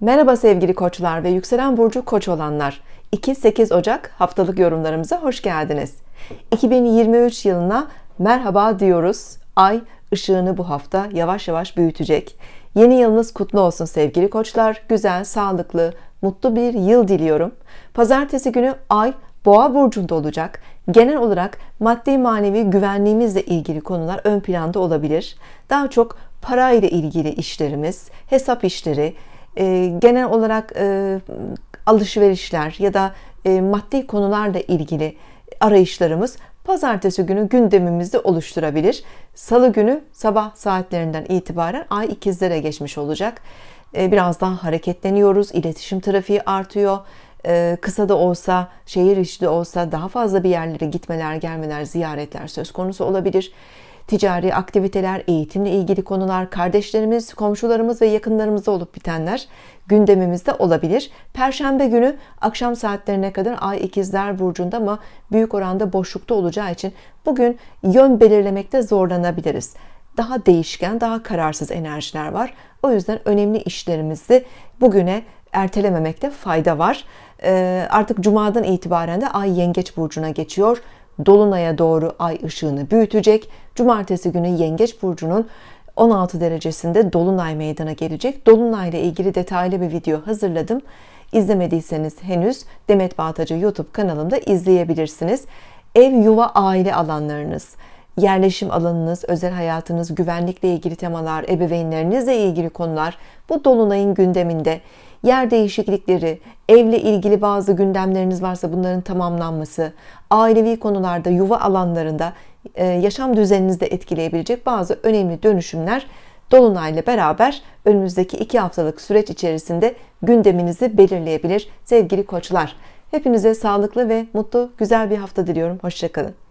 Merhaba sevgili koçlar ve yükselen burcu koç olanlar. 2-8 Ocak haftalık yorumlarımıza hoş geldiniz. 2023 yılına merhaba diyoruz. Ay ışığını bu hafta yavaş yavaş büyütecek. Yeni yılınız kutlu olsun sevgili koçlar. Güzel, sağlıklı, mutlu bir yıl diliyorum. Pazartesi günü ay Boğa burcunda olacak. Genel olarak maddi manevi güvenliğimizle ilgili konular ön planda olabilir. Daha çok para ile ilgili işlerimiz, hesap işleri, e, genel olarak e, alışverişler ya da e, maddi konularla ilgili arayışlarımız pazartesi günü gündemimizde oluşturabilir. Salı günü sabah saatlerinden itibaren ay ikizlere geçmiş olacak. E, biraz daha hareketleniyoruz, iletişim trafiği artıyor. E, kısa da olsa, şehir içi de olsa daha fazla bir yerlere gitmeler, gelmeler, ziyaretler söz konusu olabilir ticari aktiviteler, eğitimle ilgili konular, kardeşlerimiz, komşularımız ve yakınlarımızda olup bitenler gündemimizde olabilir. Perşembe günü akşam saatlerine kadar Ay ikizler burcunda ama büyük oranda boşlukta olacağı için bugün yön belirlemekte zorlanabiliriz daha değişken, daha kararsız enerjiler var. O yüzden önemli işlerimizi bugüne ertelememekte fayda var. Ee, artık cumadan itibaren de Ay Yengeç Burcu'na geçiyor dolunaya doğru ay ışığını büyütecek. Cumartesi günü Yengeç burcunun 16 derecesinde dolunay meydana gelecek. Dolunay ile ilgili detaylı bir video hazırladım. İzlemediyseniz henüz Demet Bağtacı YouTube kanalımda izleyebilirsiniz. Ev, yuva, aile alanlarınız, yerleşim alanınız, özel hayatınız, güvenlikle ilgili temalar, ebeveynlerinizle ilgili konular bu dolunayın gündeminde yer değişiklikleri, evle ilgili bazı gündemleriniz varsa bunların tamamlanması, ailevi konularda, yuva alanlarında, e, yaşam düzeninizde etkileyebilecek bazı önemli dönüşümler Dolunay'la beraber önümüzdeki iki haftalık süreç içerisinde gündeminizi belirleyebilir sevgili koçlar. Hepinize sağlıklı ve mutlu, güzel bir hafta diliyorum. Hoşçakalın.